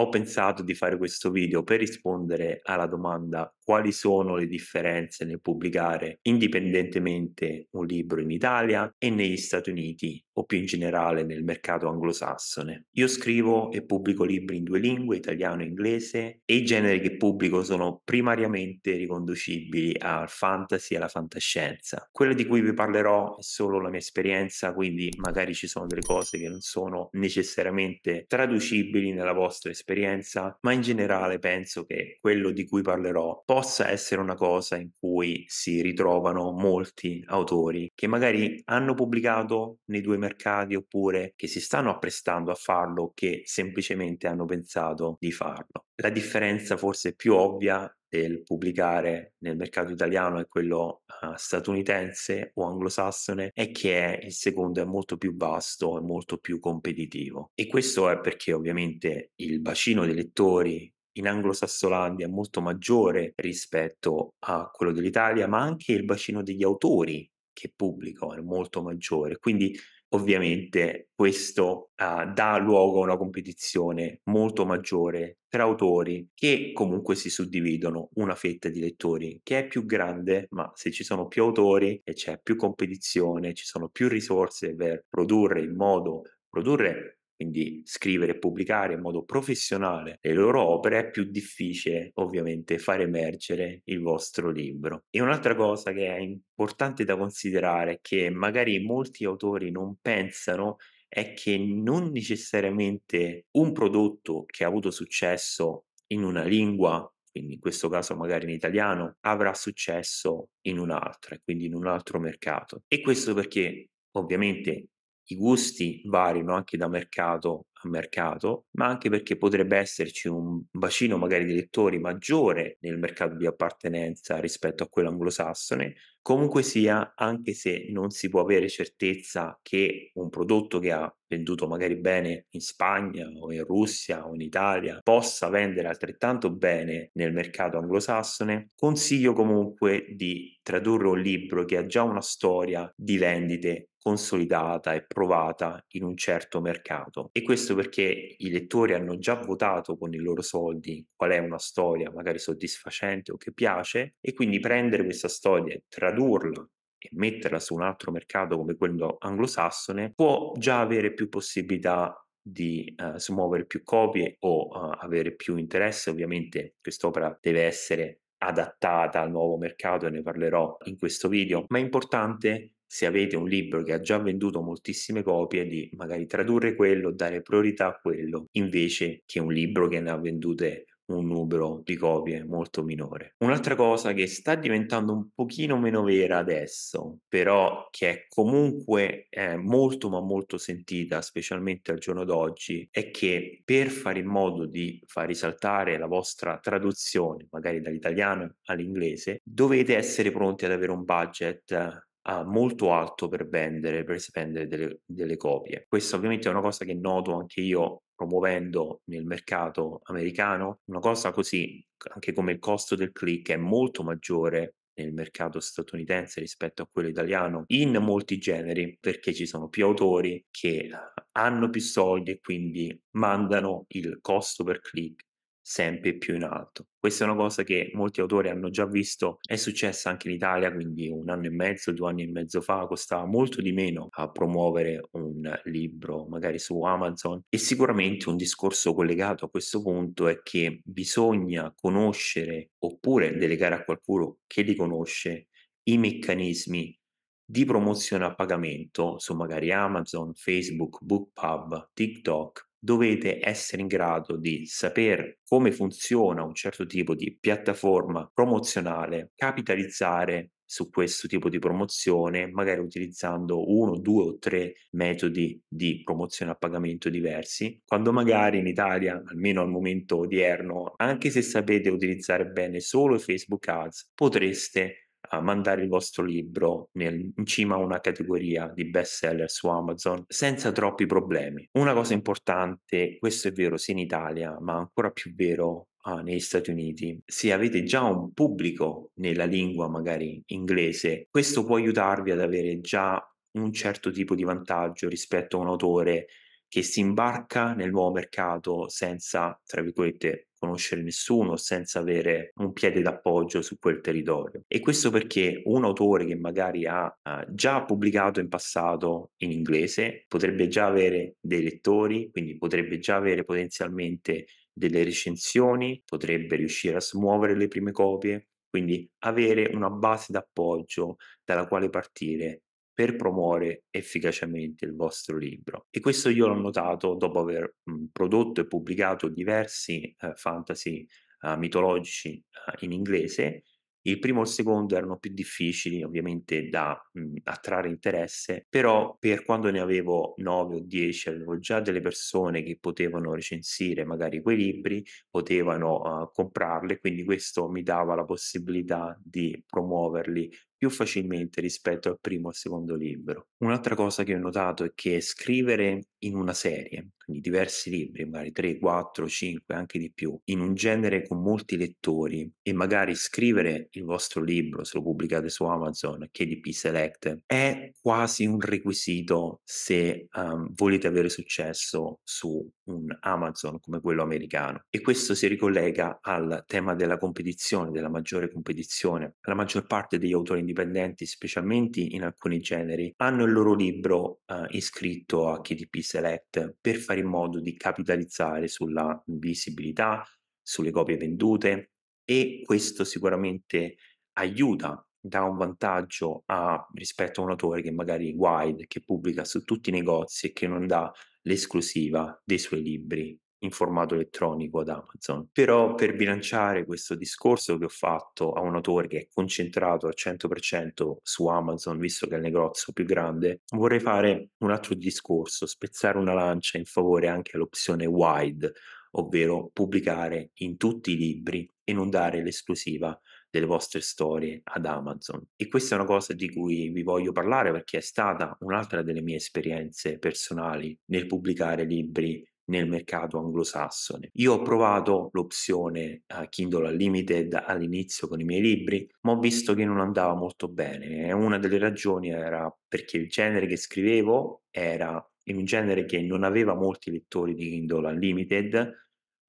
ho pensato di fare questo video per rispondere alla domanda quali sono le differenze nel pubblicare indipendentemente un libro in Italia e negli Stati Uniti o più in generale nel mercato anglosassone. Io scrivo e pubblico libri in due lingue, italiano e inglese, e i generi che pubblico sono primariamente riconducibili al fantasy e alla fantascienza. Quello di cui vi parlerò è solo la mia esperienza, quindi magari ci sono delle cose che non sono necessariamente traducibili nella vostra esperienza esperienza, ma in generale penso che quello di cui parlerò possa essere una cosa in cui si ritrovano molti autori che magari hanno pubblicato nei due mercati oppure che si stanno apprestando a farlo, che semplicemente hanno pensato di farlo la differenza forse più ovvia del pubblicare nel mercato italiano e quello uh, statunitense o anglosassone è che il secondo è molto più vasto e molto più competitivo. E questo è perché ovviamente il bacino dei lettori in Anglosassolandia è molto maggiore rispetto a quello dell'Italia, ma anche il bacino degli autori che pubblicano è molto maggiore. Quindi Ovviamente questo uh, dà luogo a una competizione molto maggiore tra autori che comunque si suddividono una fetta di lettori che è più grande, ma se ci sono più autori e c'è più competizione, ci sono più risorse per produrre in modo produrre quindi scrivere e pubblicare in modo professionale le loro opere, è più difficile ovviamente far emergere il vostro libro. E un'altra cosa che è importante da considerare, che magari molti autori non pensano, è che non necessariamente un prodotto che ha avuto successo in una lingua quindi in questo caso magari in italiano, avrà successo in un'altra, quindi in un altro mercato. E questo perché ovviamente i gusti variano anche da mercato a mercato, ma anche perché potrebbe esserci un bacino magari di lettori maggiore nel mercato di appartenenza rispetto a quello anglosassone, Comunque sia, anche se non si può avere certezza che un prodotto che ha venduto magari bene in Spagna o in Russia o in Italia possa vendere altrettanto bene nel mercato anglosassone, consiglio comunque di tradurre un libro che ha già una storia di vendite consolidata e provata in un certo mercato. E questo perché i lettori hanno già votato con i loro soldi qual è una storia magari soddisfacente o che piace e quindi prendere questa storia e tradurla tradurla e metterla su un altro mercato come quello anglosassone, può già avere più possibilità di uh, smuovere più copie o uh, avere più interesse. Ovviamente quest'opera deve essere adattata al nuovo mercato e ne parlerò in questo video, ma è importante se avete un libro che ha già venduto moltissime copie di magari tradurre quello, dare priorità a quello, invece che un libro che ne ha vendute un numero di copie molto minore. Un'altra cosa che sta diventando un pochino meno vera adesso, però che è comunque eh, molto ma molto sentita, specialmente al giorno d'oggi, è che per fare in modo di far risaltare la vostra traduzione, magari dall'italiano all'inglese, dovete essere pronti ad avere un budget ah, molto alto per vendere, per spendere delle, delle, copie. Questa ovviamente è una cosa che noto anche io promuovendo nel mercato americano. Una cosa così, anche come il costo del click è molto maggiore nel mercato statunitense rispetto a quello italiano in molti generi perché ci sono più autori che eh, hanno più soldi e quindi mandano il costo per click sempre più in alto. Questa è una cosa che molti autori hanno già visto, è successa anche in Italia, quindi un anno e mezzo, due anni e mezzo fa, costava molto di meno a promuovere un libro, magari su Amazon. E sicuramente un discorso collegato a questo punto è che bisogna conoscere oppure delegare a qualcuno che li conosce i meccanismi di promozione a pagamento su magari Amazon, Facebook, BookPub, TikTok dovete essere in grado di sapere come funziona un certo tipo di piattaforma promozionale, capitalizzare su questo tipo di promozione, magari utilizzando uno, due o tre metodi di promozione a pagamento diversi, quando magari in Italia, almeno al momento odierno, anche se sapete utilizzare bene solo Facebook Ads, potreste uh, mandare il vostro libro nel, in cima a una categoria di best seller su Amazon senza troppi problemi. Una cosa importante, questo è vero sia in Italia, ma ancora più vero Ah, negli Stati Uniti, se avete già un pubblico nella lingua magari inglese, questo può aiutarvi ad avere già un certo tipo di vantaggio rispetto a un autore che si imbarca nel nuovo mercato senza, tra virgolette, conoscere nessuno, senza avere un piede d'appoggio su quel territorio. E questo perché un autore che magari ha eh, già pubblicato in passato in inglese potrebbe già avere dei lettori, quindi potrebbe già avere potenzialmente delle recensioni, potrebbe riuscire a smuovere le prime copie, quindi avere una base d'appoggio dalla quale partire per promuovere efficacemente il vostro libro. E questo io l'ho notato dopo aver mh, mhmm, prodotto e pubblicato diversi eh, fantasy eh, mitologici eh, in inglese. Il primo e il secondo erano più difficili ovviamente da mh, mhmm, attrarre interesse, però per quando ne avevo 9 o 10 avevo già delle persone che potevano recensire magari quei libri, potevano eh, comprarli, quindi questo mi dava la possibilità di promuoverli più facilmente rispetto al primo e al secondo libro. Un'altra cosa che ho notato è che scrivere in una serie, quindi diversi libri, magari 3, 4, 5, anche di più, in un genere con molti lettori e magari scrivere il vostro libro, se lo pubblicate su Amazon, KDP Select, è quasi un requisito se um, volete avere successo su un Amazon come quello americano. E questo si ricollega al tema della competizione, della maggiore competizione. La maggior parte degli autori indipendenti, specialmente in alcuni generi, hanno il loro libro eh, iscritto a KDP Select per fare in modo di capitalizzare sulla visibilità, sulle copie vendute e questo sicuramente aiuta dà un vantaggio a, rispetto a un autore che magari è wide, che pubblica su tutti i negozi e che non dà l'esclusiva dei suoi libri in formato elettronico ad Amazon. Però per bilanciare questo discorso che ho fatto a un autore che è concentrato al 100% su Amazon, visto che è il negozio più grande, vorrei fare un altro discorso, spezzare una lancia in favore anche all'opzione wide, ovvero pubblicare in tutti i libri e non dare l'esclusiva delle vostre storie ad Amazon. E questa è una cosa di cui vi voglio parlare perché è stata un'altra delle mie esperienze personali nel pubblicare libri nel mercato anglosassone. Io ho provato l'opzione eh, Kindle Unlimited all'inizio con i miei libri, ma ho visto che non andava molto bene una delle ragioni era perché il genere che scrivevo era in un genere che non aveva molti lettori di Kindle Unlimited,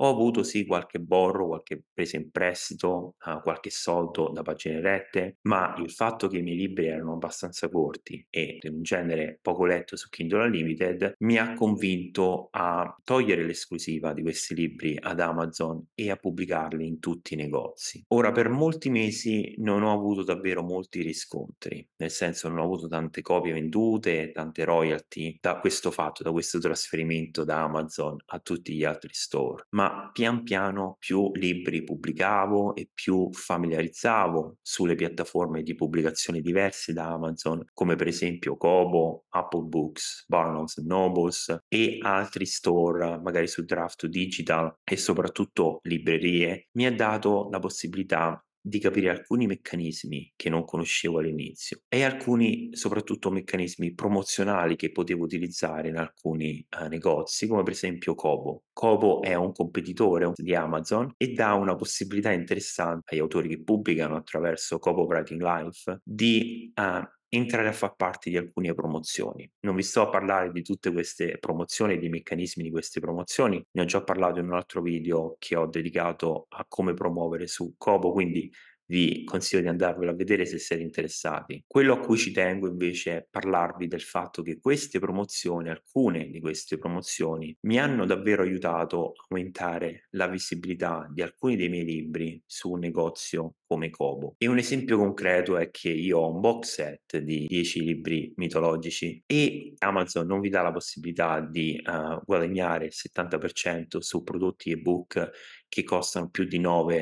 ho avuto sì qualche borro, qualche presa in prestito, eh, qualche soldo da pagine lette, ma il fatto che i miei libri erano abbastanza corti e in un genere poco letto su Kindle Unlimited mi ha convinto a togliere l'esclusiva di questi libri ad Amazon e a pubblicarli in tutti i negozi. Ora per molti mesi non ho avuto davvero molti riscontri, nel senso non ho avuto tante copie vendute, tante royalty da questo fatto, da questo trasferimento da Amazon a tutti gli altri store, ma pian piano più libri pubblicavo e più familiarizzavo sulle piattaforme di pubblicazione diverse da Amazon, come per esempio Kobo, Apple Books, Barnes Nobles e altri store, magari su Draft Digital e soprattutto librerie, mi ha dato la possibilità di capire alcuni meccanismi che non conoscevo all'inizio e alcuni soprattutto meccanismi promozionali che potevo utilizzare in alcuni eh, negozi come per esempio Kobo. Kobo è un competitore di Amazon e dà una possibilità interessante agli autori che pubblicano attraverso Kobo Writing Life di eh, entrare a far parte di alcune promozioni. Non vi sto a parlare di tutte queste promozioni e dei meccanismi di queste promozioni, ne ho già parlato in un altro video che ho dedicato a come promuovere su Cobo, quindi vi consiglio di andarvelo a vedere se siete interessati. Quello a cui ci tengo invece è parlarvi del fatto che queste promozioni, alcune di queste promozioni, mi hanno davvero aiutato a aumentare la visibilità di alcuni dei miei libri su un negozio come Kobo. E un esempio concreto è che io ho un box set di 10 libri mitologici e Amazon non vi dà la possibilità di uh, guadagnare il 70% su prodotti ebook che costano più di 9,99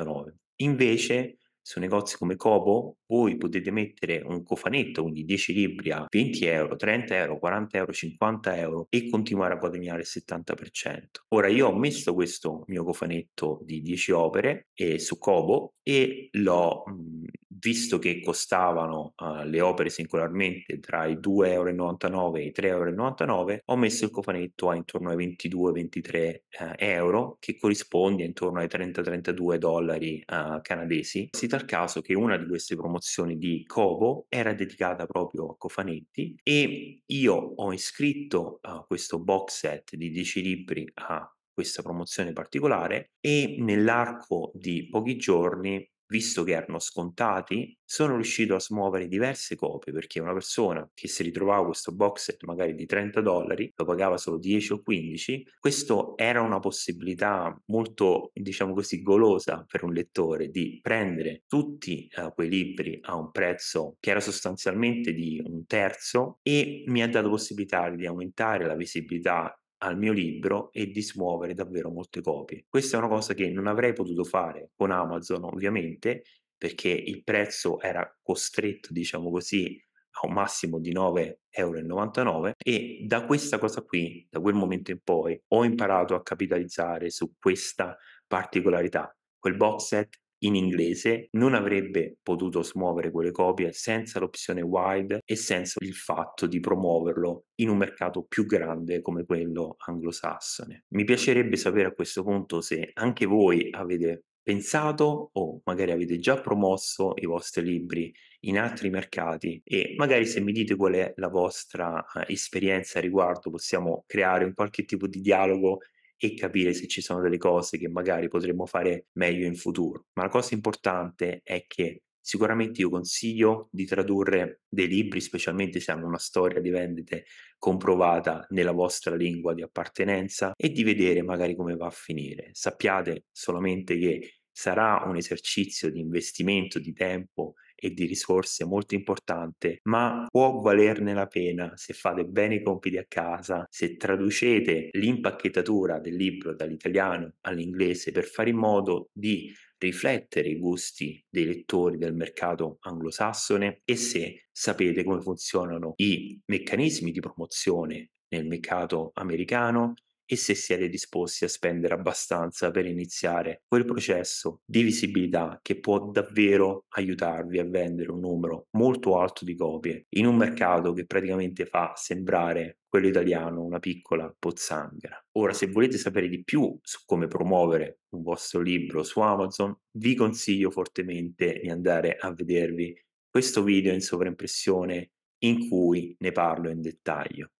euro. Invece su negozi come Kobo voi potete mettere un cofanetto, quindi 10 libri a 20 euro, 30 euro, 40 euro, 50 euro e continuare a guadagnare il 70%. Ora io ho messo questo mio cofanetto di 10 opere eh, su Kobo e l'ho mh, mm, visto che costavano uh, le opere singolarmente tra i 2,99 euro e i 3,99 euro, ho messo il cofanetto a intorno ai 22-23 eh, euro che corrisponde intorno ai 30-32 dollari uh, canadesi. Si riuscito caso che una di queste promozioni di Covo era dedicata proprio a Cofanetti e io ho iscritto uh, questo box set di 10 libri a questa promozione particolare e nell'arco di pochi giorni visto che erano scontati, sono riuscito a smuovere diverse copie perché una persona che si ritrovava questo box set magari di 30 dollari, lo pagava solo 10 o 15, questo era una possibilità molto, diciamo così, golosa per un lettore di prendere tutti uh, quei libri a un prezzo che era sostanzialmente di un terzo e mi ha dato possibilità di aumentare la visibilità al mio libro e di smuovere davvero molte copie. Questa è una cosa che non avrei potuto fare con Amazon, ovviamente, perché il prezzo era costretto, diciamo così, a un massimo di 9,99 euro e da questa cosa qui, da quel momento in poi, ho imparato a capitalizzare su questa particolarità. Quel box set in inglese non avrebbe potuto smuovere quelle copie senza l'opzione wide e senza il fatto di promuoverlo in un mercato più grande come quello anglosassone. Mi piacerebbe sapere a questo punto se anche voi avete pensato o magari avete già promosso i vostri libri in altri mercati e magari se mi dite qual è la vostra eh, esperienza a riguardo possiamo creare un qualche tipo di dialogo e capire se ci sono delle cose che magari potremmo fare meglio in futuro. Ma la cosa importante è che sicuramente io consiglio di tradurre dei libri, specialmente se hanno una storia di vendite comprovata nella vostra lingua di appartenenza e di vedere magari come va a finire. Sappiate solamente che sarà un esercizio di investimento di tempo e di risorse molto importante, ma può valerne la pena se fate bene i compiti a casa, se traducete l'impacchettatura del libro dall'italiano all'inglese per fare in modo di riflettere i gusti dei lettori del mercato anglosassone e se sapete come funzionano i meccanismi di promozione nel mercato americano, e se siete disposti a spendere abbastanza per iniziare quel processo di visibilità che può davvero aiutarvi a vendere un numero molto alto di copie in un mercato che praticamente fa sembrare quello italiano una piccola pozzanghera. Ora, se volete sapere di più su come promuovere un vostro libro su Amazon, vi consiglio fortemente di andare a vedervi questo video in sovraimpressione in cui ne parlo in dettaglio.